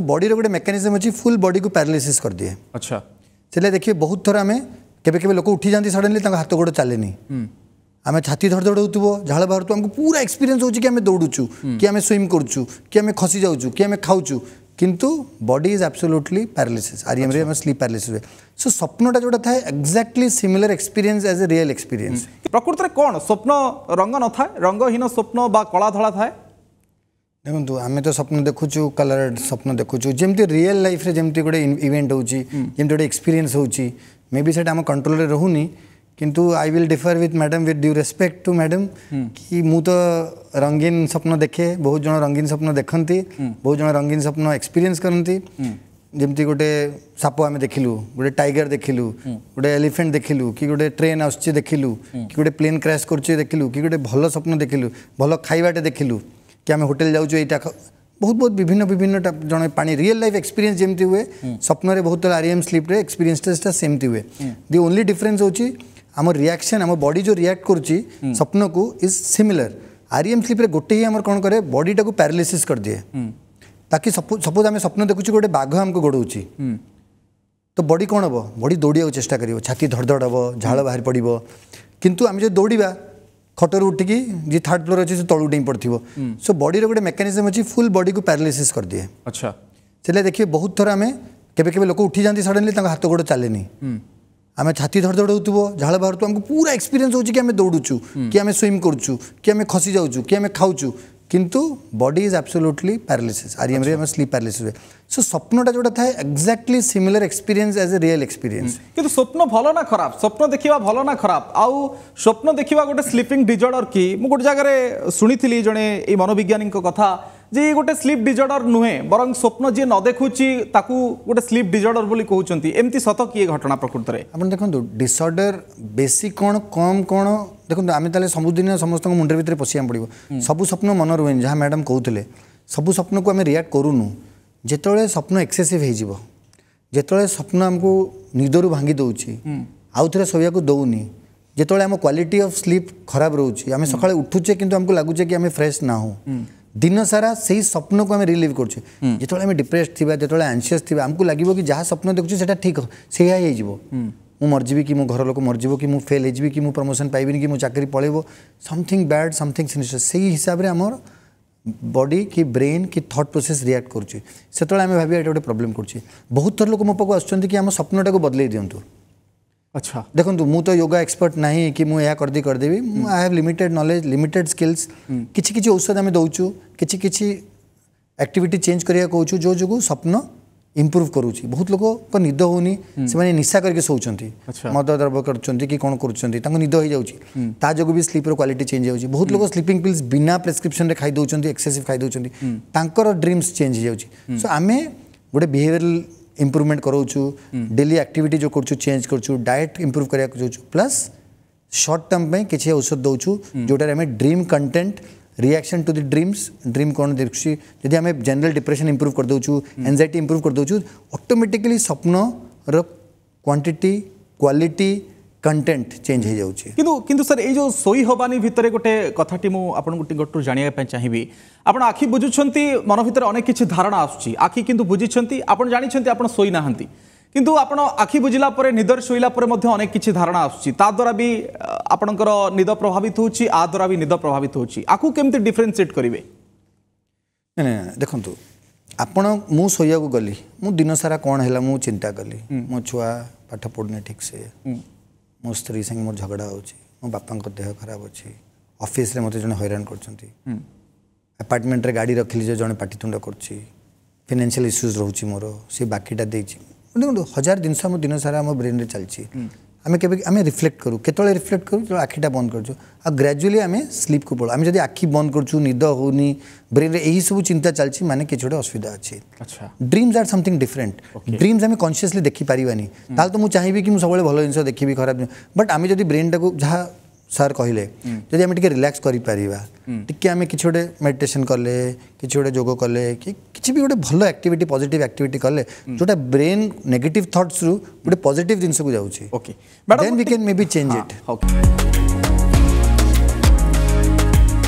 तो बडीର मेकानिजम अच्छी फुल ଫୁଲ୍ को पारालीसीस कर दिए अच्छा ଦେଖିବେ देखिए बहुत थर आम के लोक उठी जाती सडेनली हाथ गोड़ चले आम छाती धड़धड़ हो झाड़ बाहर आमको पूरा एक्सपीरियंस हो कि आम दौड़ू कि आम स्विम करुचु कि आम खसी जाऊँ कि आम खाऊ किंतु body is absolutely paralysis R M में स्लीप पैरालिसिस हुए सो स्वप्नटा जोटा था exactly similar experience as a real experience प्रकृत में कौन स्वप्न रंग न था रंगहीन स्वप्न बा कला धला ଦେଖନ୍ତୁ ଆମେ ତ ସ୍ୱପ୍ନ ଦେଖୁଛୁ କଲର୍ଡ ସ୍ୱପ୍ନ ଦେଖୁଛୁ ଯେମିତି ରିଏଲ୍ ଲାଇଫ୍ରେ ଯେମିତି ଗୋଟେ ଇଭେଣ୍ଟ ହେଉଛି ଯେମିତି ଗୋଟେ ଏକ୍ସପିରିଏନ୍ସ ହେଉଛି ମେ ବି ସେଇଟା ଆମ କଣ୍ଟ୍ରୋଲରେ ରହୁନି କିନ୍ତୁ I will differ with madam with due respect to madam କି ମୁଁ ତ ରଙ୍ଗୀନ ସ୍ୱପ୍ନ ଦେଖେ ବହୁତ ଜଣ ରଙ୍ଗୀନ ସ୍ୱପ୍ନ ଦେଖନ୍ତି ବହୁତ ଜଣ ରଙ୍ଗୀନ ସ୍ୱପ୍ନ ଏକ୍ସପିରିଏନ୍ସ କରନ୍ତି ଯେମିତି ଗୋଟେ ସାପ ଆମେ ଦେଖିଲୁ ଗୋଟେ ଟାଇଗର ଦେଖିଲୁ ଗୋଟେ ଏଲିଫେଣ୍ଟ ଦେଖିଲୁ କି ଗୋଟେ ଟ୍ରେନ୍ ଆସୁଛି ଦେଖିଲୁ କି ଗୋଟେ ପ୍ଲେନ୍ କ୍ରାସ୍ କରୁଛି ଦେଖିଲୁ କି ଗୋଟେ ଭଲ ସ୍ୱପ୍ନ ଦେଖିଲୁ ଭଲ ଖାଇବାଟେ ଦେଖିଲୁ कि आम होटेल जाऊँ ये बहुत बहुत विभिन्न विभिन्न जन पा रियल लाइफ एक्सपीरियंस जमी हुए हम्म। स्वप्न बहुत आरएम स्लीप्रे एक्सपीरियंसटा सेमती हुए दि ओनली डिफरेन्स हूँ आम रियाक्शन आम बडी जो रियाक्ट कर स्वप्न को इज सिमिलर आरएम स्लीप गोटे ही कौन कै बडीटा को पारालीसीस दिए हम्म। ताकि सपोज आम स्वप्न देखुचे गोटे बाघ आमको गोड़ हम्म। तो बडी कौन हम बडी दौड़ा चेस्टा कर छाती धड़धड़ हम झाड़ बाहरी पड़ो कितु आम जो दौड़ा खटर उठिक जी फ्लोर अच्छे से तलू डे पड़ो सो बडी रोटे मेकानिजम अच्छी फुल बडी को पारालीसीस कर दिए अच्छा चलिए देखिए बहुत थर आम के लोक उठी जाती सडेनली हाथ गोड़ चले आम छाती धड़ धड़ हो झाड़ बाहर आमको पूरा एक्सपीरियंस होगी कि आम दौड़ू कि आम स्विम करें खसी जाऊँ कि आम खाऊ কিন্তু body is absolutely paralysis R ইএমরে আমার স্লিপ প্যারালিসিস হুয়ে সো স্বপ্নটা যেটা থাকে exactly similar experience as a real experience কিন্তু স্বপ্ন ভালো না খারাপ স্বপ্ন দেখিবা ভালো না খারাপ আউ স্বপ্ন দেখিবা গোটে স্লিপিং ডিজর্ডর কি মু গোটে জায়গায় শুনিছিলি জনে এই মনোবিজ্ঞানীଙ୍କ কথা যে গোটে স্লিপ ডিজর্ডর নুহে বরং স্বপ্ন যে ন দেখুছি তাকু গোটে স্লিপ ডিজর্ডর বলি কহুচন্তি এমতি সত কি ঘটনা প্রকৃতরে আপনি দেখুন ডিসঅর্ডর বেশি কোন কম কোন ଦେଖନ୍ତୁ ଆମେ ତାହେଲେ ସବୁଦିନ ସମସ୍ତଙ୍କ ମୁଣ୍ଡ ଭିତରେ ପଶିବାକୁ ପଡ଼ିବ ସବୁ ସ୍ୱପ୍ନ ମନ ରୁହେନି ଯାହା ମ୍ୟାଡ଼ାମ୍ କହୁଥିଲେ ସବୁ ସ୍ୱପ୍ନକୁ ଆମେ ରିଆକ୍ଟ କରୁନୁ ଯେତେବେଳେ ସ୍ୱପ୍ନ ଏକ୍ସେସିଭ୍ ହେଇଯିବ ଯେତେବେଳେ ସ୍ୱପ୍ନ ଆମକୁ ନିଦରୁ ଭାଙ୍ଗି ଦେଉଛି ଆଉ ଥରେ ଶୋଇବାକୁ ଦେଉନି ଯେତେବେଳେ ଆମ କ୍ୱାଲିଟି ଅଫ୍ ସ୍ଲିପ୍ ଖରାପ ରହୁଛି ଆମେ ସକାଳେ ଉଠୁଛେ କିନ୍ତୁ ଆମକୁ ଲାଗୁଛେ କି ଆମେ ଫ୍ରେଶ୍ ନା ହଉ ଦିନ ସାରା ସେଇ ସ୍ୱପ୍ନକୁ ଆମେ ରିଲିଭ୍ କରୁଛେ ଯେତେବେଳେ ଆମେ ଡିପ୍ରେସ୍ ଥିବା ଯେତେବେଳେ ଆନ୍ସିୟସ୍ ଥିବା ଆମକୁ ଲାଗିବ କି ଯାହା ସ୍ୱପ୍ନ ଦେଖୁଛୁ ସେଟା ଠିକ୍ ସେଇଆ ହେଇଯିବ मरजी कि मो घर लोक मर जीव कि फेल हो कि प्रमोशन पाइबिन कि चाकरी पलब समथिंग बैड समथिंग सिनिस्टर से ही हिसाब से आम बॉडी कि ब्रेन कि थॉट प्रोसेस रिएक्ट करते आम भाव ये गोटे प्रोब्लेम कर बहुत थर लोक मो पाक आसम स्वप्नटा को बदल दिंतु अच्छा देखो मु तो योगा एक्सपर्ट ना कि मुझे करदे करदेवि I have limited knowledge limited skills किसी किसी औषध आम दौ कि एक्टिविटी चेंज करने को जो जो स्वप्न ଇମ୍ପ୍ରୁଭ୍ କରୁଛି ବହୁତ ଲୋକଙ୍କ ନିଦ ହେଉନି ସେମାନେ ନିଶା କରିକି ଶୋଉଛନ୍ତି ମଦ ଦ୍ରବ୍ୟ କରୁଛନ୍ତି କି କ'ଣ କରୁଛନ୍ତି ତାଙ୍କୁ ନିଦ ହେଇଯାଉଛି ତା ଯୋଗୁଁ ବି ସ୍ଲିପ୍ର କ୍ୱାଲିଟି ଚେଞ୍ଜ ହେଉଛି ବହୁତ ଲୋକ ସ୍ଲିପିଂ ପିଲ୍ସ ବିନା ପ୍ରେସ୍କ୍ରିପ୍ସନ୍ରେ ଖାଇଦେଉଛନ୍ତି ଏକ୍ସେସିଭ୍ ଖାଇଦେଉଛନ୍ତି ତାଙ୍କର ଡ୍ରିମ୍ସ ଚେଞ୍ଜ ହେଇଯାଉଛି ସୋ ଆମେ ଗୋଟେ ବିହେଭିଅରାଲ ଇମ୍ପ୍ରୁଭମେଣ୍ଟ କରାଉଛୁ ଡେଲି ଆକ୍ଟିଭିଟି ଯେଉଁ କରୁଛୁ ଚେଞ୍ଜ କରୁଛୁ ଡାଏଟ୍ ଇମ୍ପ୍ରୁଭ୍ କରିବାକୁ ଚାହୁଁଛୁ ପ୍ଲସ୍ ସର୍ଟ ଟର୍ମ ପାଇଁ କିଛି ଔଷଧ ଦେଉଛୁ ଯେଉଁଟାରେ ଆମେ dream content reaction to the dreams dream कौन देखुची जब आम जेनराल डिप्रेसन इम्प्रूव कर दूचु एनजाइट इम्प्रूव कर दूचु अटोमेटिकली स्वप्न क्वांटिटी क्वालिटी कंटेंट चेंज हो जाए कि सर ये जो सोई हवानी भितर गोटे कथी मुझे जानापी चाहिए आप आखि बुझुच्च मन भितर अनेक किसी धारणा आसूँ आखि कि बुझिंट आप जानते आपना शोई नहांती কিন্তু আপন আখি বুঝিলা পরে নিদর শুইলা পরে মধ্যে অনেক কিছু ধারণা আসুচি তা দ্বারা বি আপনার নিদ প্রভাবিত হচ্ছে আ দ্বারা বি নিদ প্রভাবিত হচ্ছে আকু কেমতি ডিফরেনসিয়েট করবে না না দেখুন ଆପଣ ମୁଁ ଶୋଇବାକୁ ଗଲି ମୁଁ ଦିନସାରା କ'ଣ ହେଲା ମୁଁ ଚିନ୍ତା କଲି ମୋ ଛୁଆ ପାଠ ପଢ଼ୁନି ଠିକ୍ ସେ ମୋ ସ୍ତ୍ରୀ ସାଙ୍ଗେ ମୋର ଝଗଡ଼ା ହେଉଛି ମୋ ବାପାଙ୍କ ଦେହ ଖରାପ ଅଛି ଅଫିସରେ ମୋତେ ଜଣେ ହଇରାଣ କରୁଛନ୍ତି ଆପାର୍ଟମେଣ୍ଟରେ ଗାଡ଼ି ରଖିଲି ଯେ ଜଣେ ପାଟିତୁଣ୍ଡ କରୁଛି ଫିନାନ୍ସିଆଲ ଇସ୍ୟୁଜ୍ ରହୁଛି ମୋର ସେ ବାକିଟା ଦେଇଛି देखो हजार जिनस दिन सारा आम ब्रेन में चलती आम आम रिफ्लेक्ट करूँ के रिफ्लेक्ट करूँ जो आखिटा बंद कर ग्राजुआली आम स्लीप को पड़ा आम जब आखि बंद निद हो ब्रेन में सब चिंता चलती मैंने किसी गोटे असुविधा अच्छे अच्छा dreams are something different dreams आम कनसीयसली देखिपरानी ताल तो मुझे चाहिए कि मुझे सब भल जिन देखी खराब जिन बट आम जब ब्रेन टाक जहाँ ସାର୍ କହିଲେ ଯଦି ଆମେ ଟିକେ ରିଲାକ୍ସ କରିପାରିବା ଟିକେ ଆମେ କିଛି ଗୋଟେ ମେଡ଼ିଟେସନ୍ କଲେ କିଛି ଗୋଟେ ଯୋଗ କଲେ କି କିଛି ବି ଗୋଟେ ଭଲ ଆକ୍ଟିଭିଟି ପଜିଟିଭ୍ ଆକ୍ଟିଭିଟି କଲେ ଯେଉଁଟା ବ୍ରେନ୍ ନେଗେଟିଭ୍ ଥଟ୍ସରୁ ଗୋଟେ ପଜିଟିଭ୍ ଜିନିଷକୁ ଯାଉଛି okay madam we can maybe change it okay